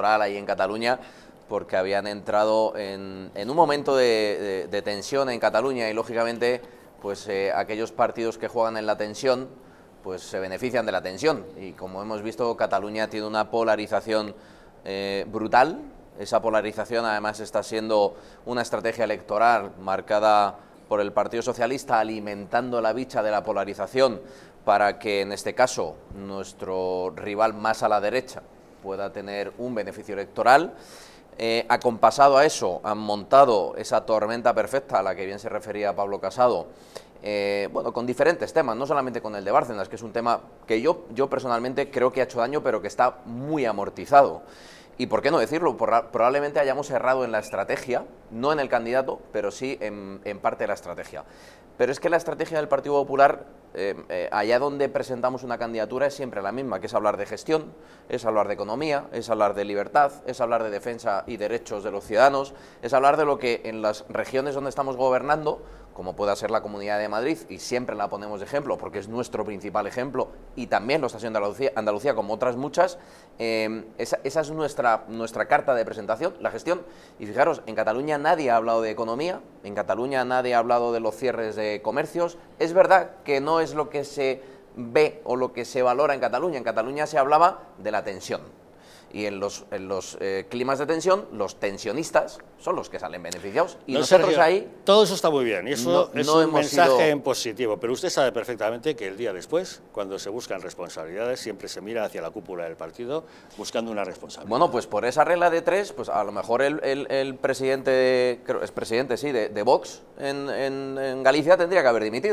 ahí en Cataluña porque habían entrado en, un momento de, tensión en Cataluña y lógicamente pues eh, aquellos partidos que juegan en la tensión pues se benefician de la tensión y como hemos visto Cataluña tiene una polarización eh, brutal esa polarización además está siendo una estrategia electoral marcada por el Partido Socialista alimentando la bicha de la polarización para que en este caso nuestro rival más a la derecha pueda tener un beneficio electoral. Eh, acompasado a eso, han montado esa tormenta perfecta a la que bien se refería Pablo Casado, eh, bueno, con diferentes temas, no solamente con el de Bárcenas, que es un tema que yo, yo personalmente creo que ha hecho daño, pero que está muy amortizado. Y por qué no decirlo, probablemente hayamos errado en la estrategia, no en el candidato, pero sí en, en parte de la estrategia. Pero es que la estrategia del Partido Popular, em, eh, allá donde presentamos una candidatura, es siempre la misma, que es hablar de gestión, es hablar de economía, es hablar de libertad, es hablar de defensa y derechos de los ciudadanos, es hablar de lo que en las regiones donde estamos gobernando como pueda ser la Comunidad de Madrid, y siempre la ponemos de ejemplo, porque es nuestro principal ejemplo, y también lo está haciendo Andalucía, como otras muchas, eh, esa, es nuestra, nuestra carta de presentación, la gestión. Y fijaros, en Cataluña nadie ha hablado de economía, en Cataluña nadie ha hablado de los cierres de comercios. Es verdad que no es lo que se ve o lo que se valora en Cataluña. En Cataluña se hablaba de la tensión, y en los, en los eh, climas de tensión, los tensionistas son los que salen beneficiados. Y nosotros ahí... Todo eso está muy bien y eso es un mensaje en positivo, pero usted sabe perfectamente que el día después, cuando se buscan responsabilidades, siempre se mira hacia la cúpula del partido buscando una responsabilidad. Bueno, pues por esa regla de tres, pues a lo mejor el, presidente, creo, es presidente, sí, de, Vox en Galicia tendría que haber dimitido.